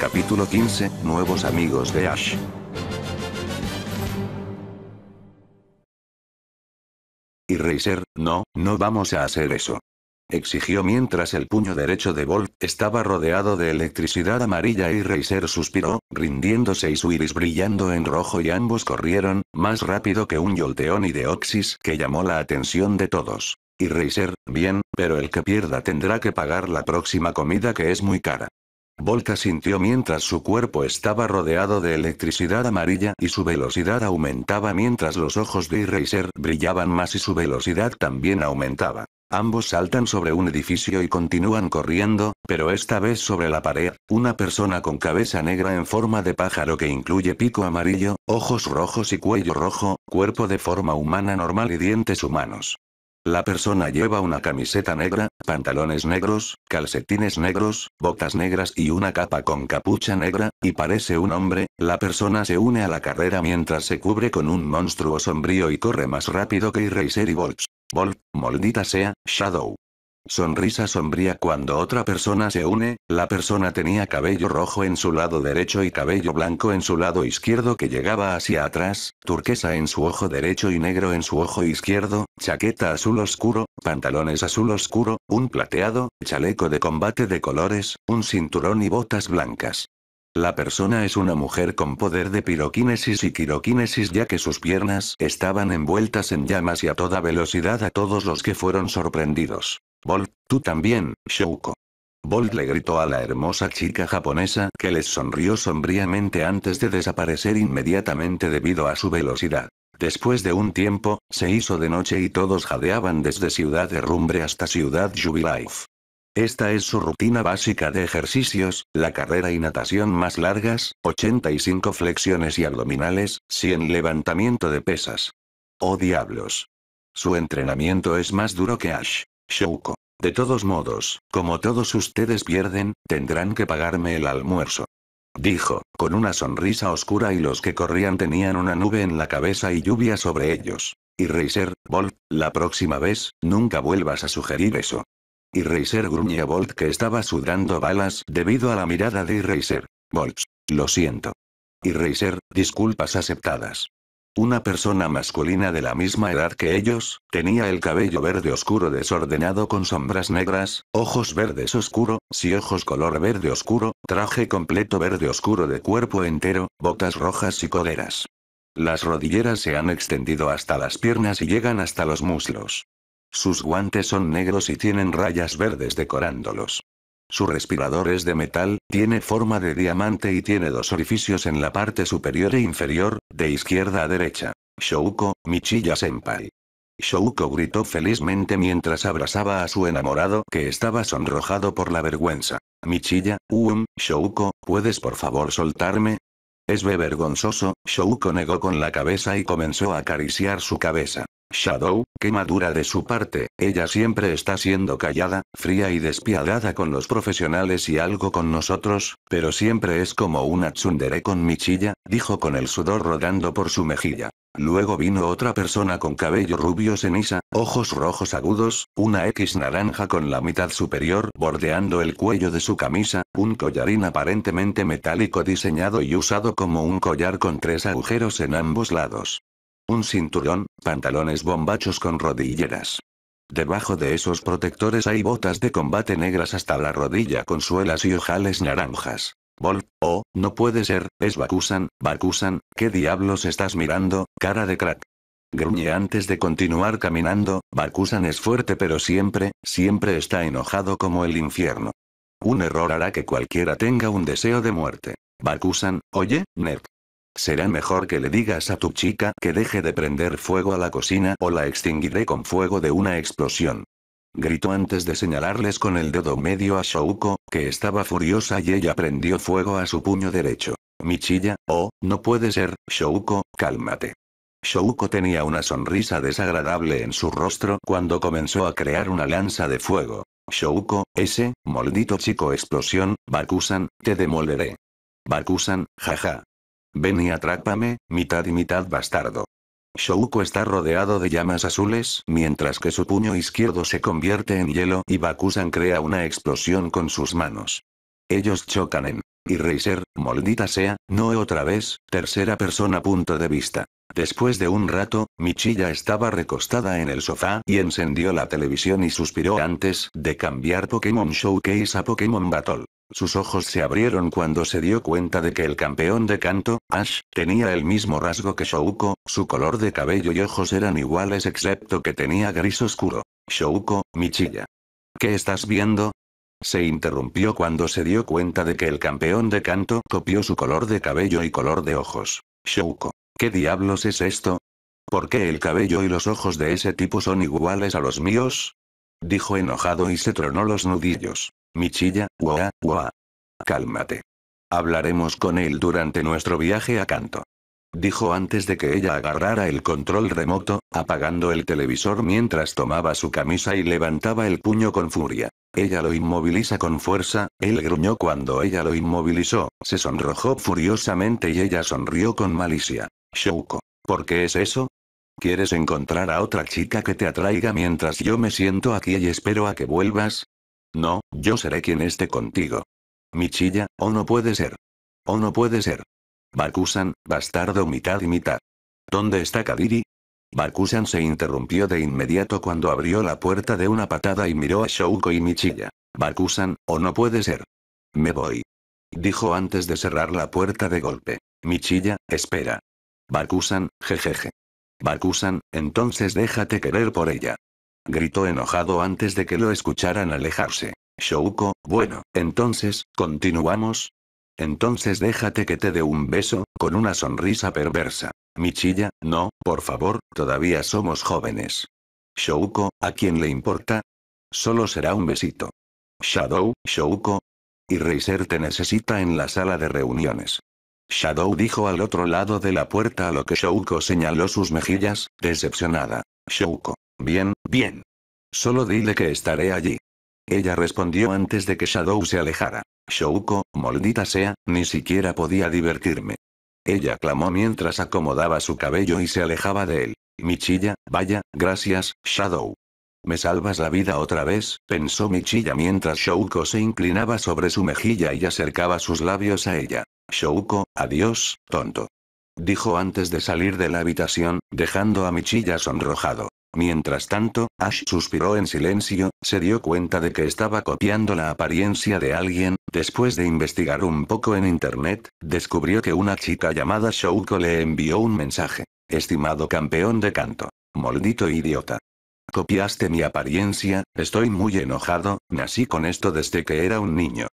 Capítulo 15, Nuevos amigos de Ash. Y Racer, no, no vamos a hacer eso. Exigió mientras el puño derecho de Bolt estaba rodeado de electricidad amarilla y Racer suspiró, rindiéndose y su iris brillando en rojo y ambos corrieron, más rápido que un yolteón y de Oxys que llamó la atención de todos. Y Racer, bien, pero el que pierda tendrá que pagar la próxima comida que es muy cara. Volka sintió mientras su cuerpo estaba rodeado de electricidad amarilla y su velocidad aumentaba mientras los ojos de Eraser brillaban más y su velocidad también aumentaba. Ambos saltan sobre un edificio y continúan corriendo, pero esta vez sobre la pared, una persona con cabeza negra en forma de pájaro que incluye pico amarillo, ojos rojos y cuello rojo, cuerpo de forma humana normal y dientes humanos. La persona lleva una camiseta negra, pantalones negros, calcetines negros, botas negras y una capa con capucha negra, y parece un hombre, la persona se une a la carrera mientras se cubre con un monstruo sombrío y corre más rápido que Racer y Volts. Bolt, Maldita sea, Shadow. Sonrisa sombría cuando otra persona se une, la persona tenía cabello rojo en su lado derecho y cabello blanco en su lado izquierdo que llegaba hacia atrás, turquesa en su ojo derecho y negro en su ojo izquierdo, chaqueta azul oscuro, pantalones azul oscuro, un plateado, chaleco de combate de colores, un cinturón y botas blancas. La persona es una mujer con poder de piroquinesis y quiroquinesis ya que sus piernas estaban envueltas en llamas y a toda velocidad a todos los que fueron sorprendidos. Bolt, tú también, Shouko. Bolt le gritó a la hermosa chica japonesa que les sonrió sombríamente antes de desaparecer inmediatamente debido a su velocidad. Después de un tiempo, se hizo de noche y todos jadeaban desde Ciudad Herrumbre hasta Ciudad Jubilife. Esta es su rutina básica de ejercicios, la carrera y natación más largas, 85 flexiones y abdominales, 100 levantamiento de pesas. ¡Oh diablos! Su entrenamiento es más duro que Ash. Shouko. De todos modos, como todos ustedes pierden, tendrán que pagarme el almuerzo. Dijo, con una sonrisa oscura y los que corrían tenían una nube en la cabeza y lluvia sobre ellos. Y Reiser, Bolt, la próxima vez, nunca vuelvas a sugerir eso. Y gruñe a Bolt que estaba sudando balas debido a la mirada de Reiser. Bolt, lo siento. Y disculpas aceptadas. Una persona masculina de la misma edad que ellos, tenía el cabello verde oscuro desordenado con sombras negras, ojos verdes oscuro, y ojos color verde oscuro, traje completo verde oscuro de cuerpo entero, botas rojas y coderas. Las rodilleras se han extendido hasta las piernas y llegan hasta los muslos. Sus guantes son negros y tienen rayas verdes decorándolos. Su respirador es de metal, tiene forma de diamante y tiene dos orificios en la parte superior e inferior, de izquierda a derecha. Shouko, Michiya Senpai. Shouko gritó felizmente mientras abrazaba a su enamorado que estaba sonrojado por la vergüenza. Michiya, Uum, Shouko, ¿puedes por favor soltarme? Es vergonzoso, Shouko negó con la cabeza y comenzó a acariciar su cabeza. Shadow, qué madura de su parte, ella siempre está siendo callada, fría y despiadada con los profesionales y algo con nosotros, pero siempre es como una tsundere con michilla, dijo con el sudor rodando por su mejilla. Luego vino otra persona con cabello rubio ceniza, ojos rojos agudos, una X naranja con la mitad superior bordeando el cuello de su camisa, un collarín aparentemente metálico diseñado y usado como un collar con tres agujeros en ambos lados. Un cinturón, pantalones bombachos con rodilleras. Debajo de esos protectores hay botas de combate negras hasta la rodilla con suelas y ojales naranjas. Vol, oh, no puede ser, es Bakusan, Bakusan, ¿qué diablos estás mirando, cara de crack? Gruñe antes de continuar caminando, Bakusan es fuerte pero siempre, siempre está enojado como el infierno. Un error hará que cualquiera tenga un deseo de muerte. Bakusan, oye, Ned, Será mejor que le digas a tu chica que deje de prender fuego a la cocina o la extinguiré con fuego de una explosión. Gritó antes de señalarles con el dedo medio a Shouko, que estaba furiosa y ella prendió fuego a su puño derecho. Michilla, oh, no puede ser, Shouko, cálmate. Shouko tenía una sonrisa desagradable en su rostro cuando comenzó a crear una lanza de fuego. Shouko, ese, maldito chico explosión, Bakusan, te demoleré. Bakusan, jaja. Ven y atrápame, mitad y mitad bastardo. Shouko está rodeado de llamas azules, mientras que su puño izquierdo se convierte en hielo y Bakusan crea una explosión con sus manos. Ellos chocan en. Y Reiser, maldita sea, no otra vez, tercera persona punto de vista. Después de un rato, Michilla estaba recostada en el sofá y encendió la televisión y suspiró antes de cambiar Pokémon Showcase a Pokémon Battle. Sus ojos se abrieron cuando se dio cuenta de que el campeón de canto, Ash, tenía el mismo rasgo que Shouko, su color de cabello y ojos eran iguales excepto que tenía gris oscuro. Shouko, Michilla. ¿Qué estás viendo? Se interrumpió cuando se dio cuenta de que el campeón de canto copió su color de cabello y color de ojos. Shouko. ¿Qué diablos es esto? ¿Por qué el cabello y los ojos de ese tipo son iguales a los míos? Dijo enojado y se tronó los nudillos. Michilla, gua, gua. Cálmate. Hablaremos con él durante nuestro viaje a Canto. Dijo antes de que ella agarrara el control remoto, apagando el televisor mientras tomaba su camisa y levantaba el puño con furia. Ella lo inmoviliza con fuerza, él gruñó cuando ella lo inmovilizó, se sonrojó furiosamente y ella sonrió con malicia. Shouko. ¿Por qué es eso? ¿Quieres encontrar a otra chica que te atraiga mientras yo me siento aquí y espero a que vuelvas? No, yo seré quien esté contigo. Michilla, o no puede ser. o no puede ser. Bakusan, bastardo mitad y mitad. ¿Dónde está Kadiri? Bakusan se interrumpió de inmediato cuando abrió la puerta de una patada y miró a Shouko y Michilla. Bakusan, o no puede ser. Me voy. Dijo antes de cerrar la puerta de golpe. Michilla, espera. Bakusan, jejeje. Bakusan, entonces déjate querer por ella gritó enojado antes de que lo escucharan alejarse. Shouko, bueno, entonces, continuamos. Entonces déjate que te dé un beso, con una sonrisa perversa. Michilla, no, por favor, todavía somos jóvenes. Shouko, ¿a quién le importa? Solo será un besito. Shadow, Shouko. Y Reiser te necesita en la sala de reuniones. Shadow dijo al otro lado de la puerta a lo que Shouko señaló sus mejillas, decepcionada. Shouko, Bien, bien. Solo dile que estaré allí. Ella respondió antes de que Shadow se alejara. Shouko, maldita sea, ni siquiera podía divertirme. Ella clamó mientras acomodaba su cabello y se alejaba de él. Michilla, vaya, gracias, Shadow. Me salvas la vida otra vez, pensó Michilla mientras Shouko se inclinaba sobre su mejilla y acercaba sus labios a ella. Shouko, adiós, tonto. Dijo antes de salir de la habitación, dejando a Michilla sonrojado. Mientras tanto, Ash suspiró en silencio, se dio cuenta de que estaba copiando la apariencia de alguien, después de investigar un poco en internet, descubrió que una chica llamada Shouko le envió un mensaje. Estimado campeón de canto. Maldito idiota. Copiaste mi apariencia, estoy muy enojado, nací con esto desde que era un niño.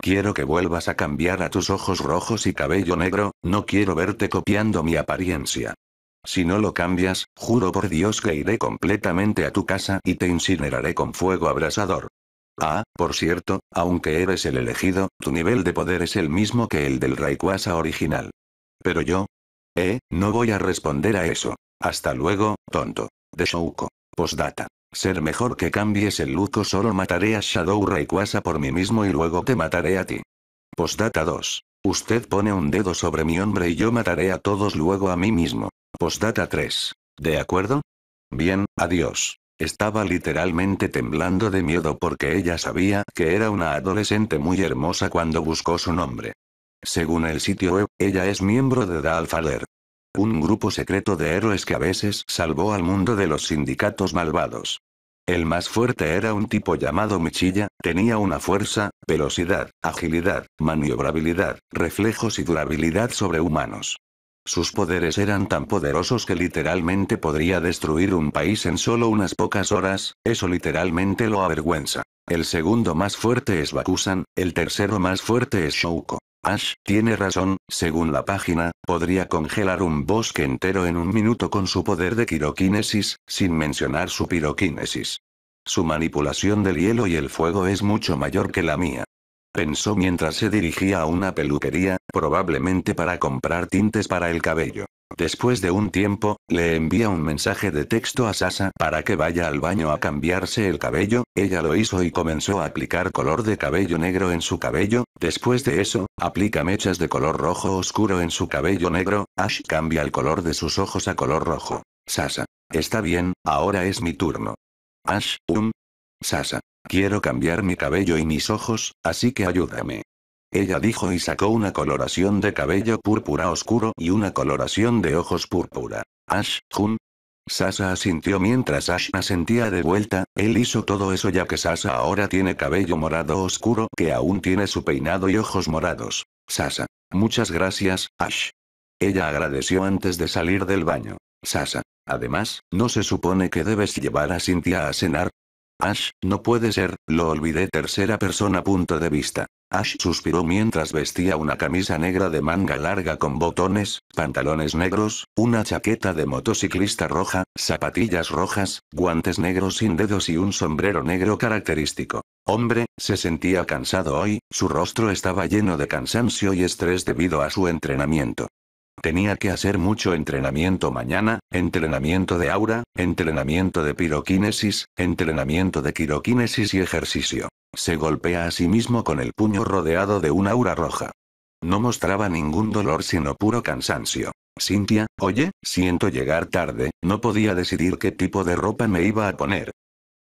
Quiero que vuelvas a cambiar a tus ojos rojos y cabello negro, no quiero verte copiando mi apariencia. Si no lo cambias, juro por Dios que iré completamente a tu casa y te incineraré con fuego abrasador. Ah, por cierto, aunque eres el elegido, tu nivel de poder es el mismo que el del Rayquaza original. Pero yo... Eh, no voy a responder a eso. Hasta luego, tonto. De Shouko. Postdata. Ser mejor que cambies el luco solo mataré a Shadow Rayquaza por mí mismo y luego te mataré a ti. Postdata 2. Usted pone un dedo sobre mi hombre y yo mataré a todos luego a mí mismo. Postdata 3. ¿De acuerdo? Bien, adiós. Estaba literalmente temblando de miedo porque ella sabía que era una adolescente muy hermosa cuando buscó su nombre. Según el sitio web, ella es miembro de Dalfaler. Un grupo secreto de héroes que a veces salvó al mundo de los sindicatos malvados. El más fuerte era un tipo llamado Michilla, tenía una fuerza, velocidad, agilidad, maniobrabilidad, reflejos y durabilidad sobrehumanos. Sus poderes eran tan poderosos que literalmente podría destruir un país en solo unas pocas horas, eso literalmente lo avergüenza. El segundo más fuerte es Bakusan, el tercero más fuerte es Shouko. Ash tiene razón, según la página, podría congelar un bosque entero en un minuto con su poder de quiroquinesis, sin mencionar su piroquinesis. Su manipulación del hielo y el fuego es mucho mayor que la mía pensó mientras se dirigía a una peluquería, probablemente para comprar tintes para el cabello. Después de un tiempo, le envía un mensaje de texto a Sasa para que vaya al baño a cambiarse el cabello, ella lo hizo y comenzó a aplicar color de cabello negro en su cabello, después de eso, aplica mechas de color rojo oscuro en su cabello negro, Ash cambia el color de sus ojos a color rojo. Sasa. Está bien, ahora es mi turno. Ash, um. Sasa. Quiero cambiar mi cabello y mis ojos, así que ayúdame. Ella dijo y sacó una coloración de cabello púrpura oscuro y una coloración de ojos púrpura. Ash, Jun. Sasa asintió mientras Ash asentía de vuelta, él hizo todo eso ya que Sasa ahora tiene cabello morado oscuro que aún tiene su peinado y ojos morados. Sasa. Muchas gracias, Ash. Ella agradeció antes de salir del baño. Sasa. Además, ¿no se supone que debes llevar a Cynthia a cenar? Ash, no puede ser, lo olvidé tercera persona punto de vista. Ash suspiró mientras vestía una camisa negra de manga larga con botones, pantalones negros, una chaqueta de motociclista roja, zapatillas rojas, guantes negros sin dedos y un sombrero negro característico. Hombre, se sentía cansado hoy, su rostro estaba lleno de cansancio y estrés debido a su entrenamiento. Tenía que hacer mucho entrenamiento mañana, entrenamiento de aura, entrenamiento de piroquinesis, entrenamiento de quiroquinesis y ejercicio. Se golpea a sí mismo con el puño rodeado de un aura roja. No mostraba ningún dolor sino puro cansancio. Cintia, oye, siento llegar tarde, no podía decidir qué tipo de ropa me iba a poner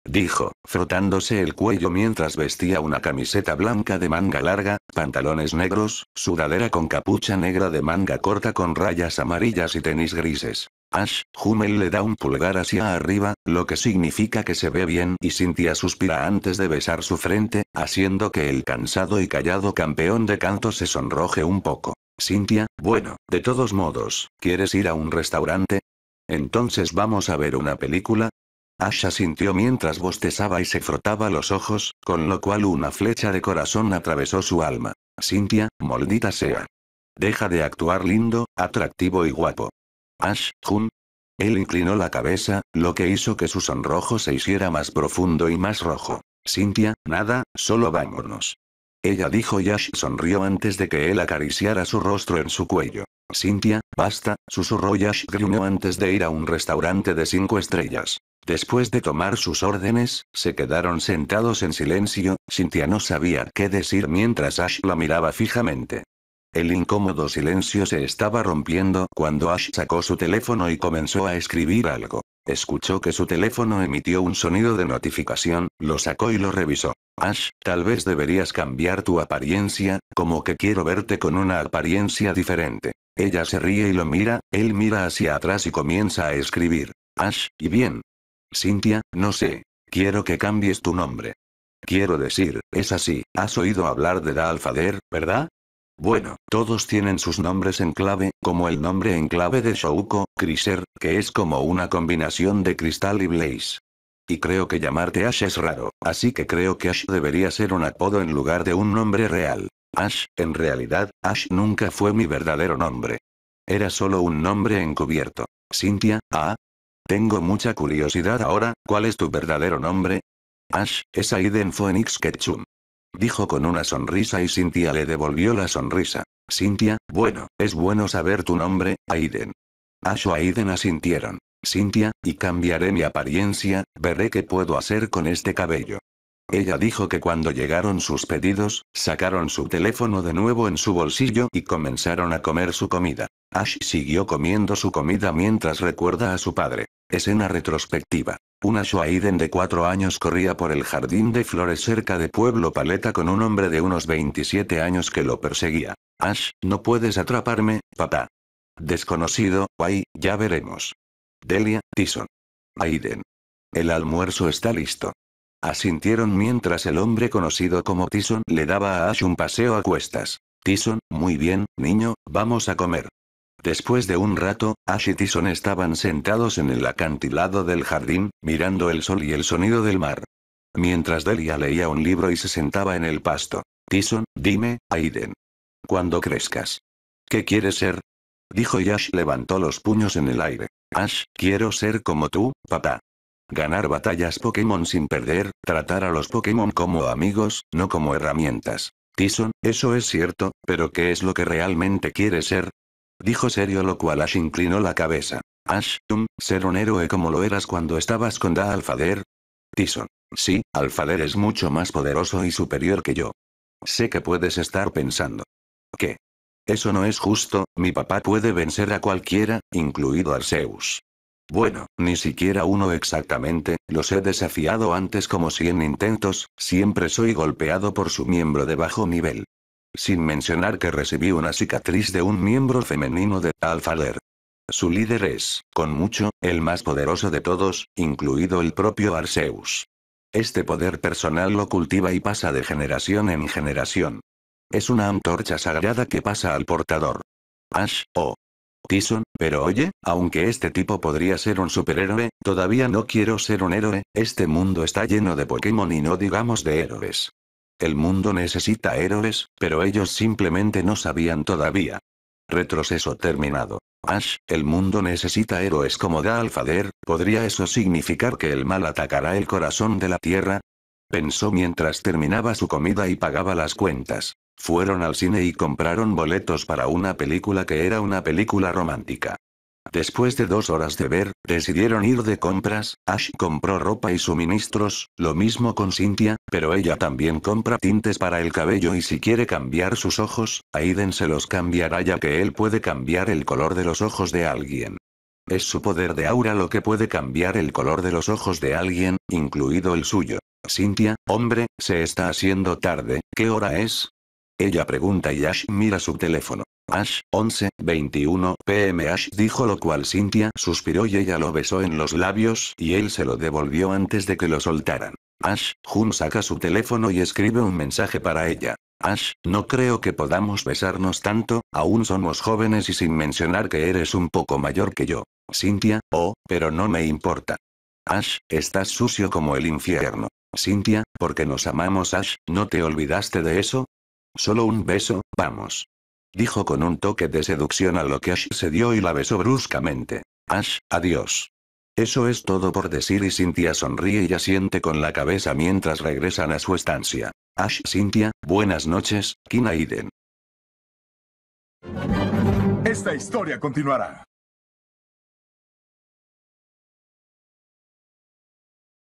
dijo, frotándose el cuello mientras vestía una camiseta blanca de manga larga, pantalones negros, sudadera con capucha negra de manga corta con rayas amarillas y tenis grises. Ash, Hummel le da un pulgar hacia arriba, lo que significa que se ve bien y Cynthia suspira antes de besar su frente, haciendo que el cansado y callado campeón de canto se sonroje un poco. Cynthia, bueno, de todos modos, ¿quieres ir a un restaurante? Entonces vamos a ver una película, Asha sintió mientras bostezaba y se frotaba los ojos, con lo cual una flecha de corazón atravesó su alma. Cintia, maldita sea. Deja de actuar lindo, atractivo y guapo. Ash, Jun. Él inclinó la cabeza, lo que hizo que su sonrojo se hiciera más profundo y más rojo. Cintia, nada, solo vámonos. Ella dijo y Ash sonrió antes de que él acariciara su rostro en su cuello. Cynthia, basta, susurró Ash gruñó antes de ir a un restaurante de cinco estrellas. Después de tomar sus órdenes, se quedaron sentados en silencio, Cynthia no sabía qué decir mientras Ash la miraba fijamente. El incómodo silencio se estaba rompiendo cuando Ash sacó su teléfono y comenzó a escribir algo. Escuchó que su teléfono emitió un sonido de notificación, lo sacó y lo revisó. Ash, tal vez deberías cambiar tu apariencia, como que quiero verte con una apariencia diferente. Ella se ríe y lo mira, él mira hacia atrás y comienza a escribir. Ash, y bien. Cynthia, no sé. Quiero que cambies tu nombre. Quiero decir, es así, has oído hablar de la ¿verdad? Bueno, todos tienen sus nombres en clave, como el nombre en clave de Shouko, Criser, que es como una combinación de Cristal y Blaze. Y creo que llamarte Ash es raro, así que creo que Ash debería ser un apodo en lugar de un nombre real. Ash, en realidad, Ash nunca fue mi verdadero nombre. Era solo un nombre encubierto. Cynthia, ah. Tengo mucha curiosidad ahora, ¿cuál es tu verdadero nombre? Ash, es Aiden Phoenix Ketchum. Dijo con una sonrisa y Cintia le devolvió la sonrisa. Cintia, bueno, es bueno saber tu nombre, Aiden. Ash o Aiden asintieron. Cintia, y cambiaré mi apariencia, veré qué puedo hacer con este cabello. Ella dijo que cuando llegaron sus pedidos, sacaron su teléfono de nuevo en su bolsillo y comenzaron a comer su comida. Ash siguió comiendo su comida mientras recuerda a su padre. Escena retrospectiva. Una Aiden de cuatro años corría por el jardín de flores cerca de Pueblo Paleta con un hombre de unos 27 años que lo perseguía. Ash, no puedes atraparme, papá. Desconocido, guay, ya veremos. Delia, Tison. Aiden. El almuerzo está listo. Asintieron mientras el hombre conocido como Tison le daba a Ash un paseo a cuestas. Tison, muy bien, niño, vamos a comer. Después de un rato, Ash y Tison estaban sentados en el acantilado del jardín, mirando el sol y el sonido del mar. Mientras Delia leía un libro y se sentaba en el pasto. Tison, dime, Aiden. Cuando crezcas. ¿Qué quieres ser? Dijo y Ash levantó los puños en el aire. Ash, quiero ser como tú, papá. Ganar batallas Pokémon sin perder, tratar a los Pokémon como amigos, no como herramientas. Tison, eso es cierto, pero ¿qué es lo que realmente quieres ser? Dijo serio lo cual Ash inclinó la cabeza. Ash, ser un héroe como lo eras cuando estabas con Da Alfader. Tison, Sí, Alfader es mucho más poderoso y superior que yo. Sé que puedes estar pensando. ¿Qué? Eso no es justo, mi papá puede vencer a cualquiera, incluido Arceus. Bueno, ni siquiera uno exactamente, los he desafiado antes como 100 intentos, siempre soy golpeado por su miembro de bajo nivel. Sin mencionar que recibí una cicatriz de un miembro femenino de Alfaler. Su líder es, con mucho, el más poderoso de todos, incluido el propio Arceus. Este poder personal lo cultiva y pasa de generación en generación. Es una antorcha sagrada que pasa al portador. Ash, o, oh, Tison, pero oye, aunque este tipo podría ser un superhéroe, todavía no quiero ser un héroe, este mundo está lleno de Pokémon y no digamos de héroes. El mundo necesita héroes, pero ellos simplemente no sabían todavía. Retroceso terminado. Ash, el mundo necesita héroes como Da Alfader, ¿podría eso significar que el mal atacará el corazón de la Tierra? Pensó mientras terminaba su comida y pagaba las cuentas. Fueron al cine y compraron boletos para una película que era una película romántica. Después de dos horas de ver, decidieron ir de compras, Ash compró ropa y suministros, lo mismo con Cynthia, pero ella también compra tintes para el cabello y si quiere cambiar sus ojos, Aiden se los cambiará ya que él puede cambiar el color de los ojos de alguien. Es su poder de aura lo que puede cambiar el color de los ojos de alguien, incluido el suyo. Cynthia, hombre, se está haciendo tarde, ¿qué hora es? Ella pregunta y Ash mira su teléfono. Ash, 11, 21 pm Ash dijo lo cual Cynthia suspiró y ella lo besó en los labios y él se lo devolvió antes de que lo soltaran. Ash, Jun saca su teléfono y escribe un mensaje para ella. Ash, no creo que podamos besarnos tanto, aún somos jóvenes y sin mencionar que eres un poco mayor que yo. Cynthia, oh, pero no me importa. Ash, estás sucio como el infierno. Cynthia, porque nos amamos Ash, ¿no te olvidaste de eso? Solo un beso, vamos. Dijo con un toque de seducción a lo que Ash se dio y la besó bruscamente. Ash, adiós. Eso es todo por decir y Cynthia sonríe y asiente con la cabeza mientras regresan a su estancia. Ash Cynthia, buenas noches, Kinaiden. Esta historia continuará.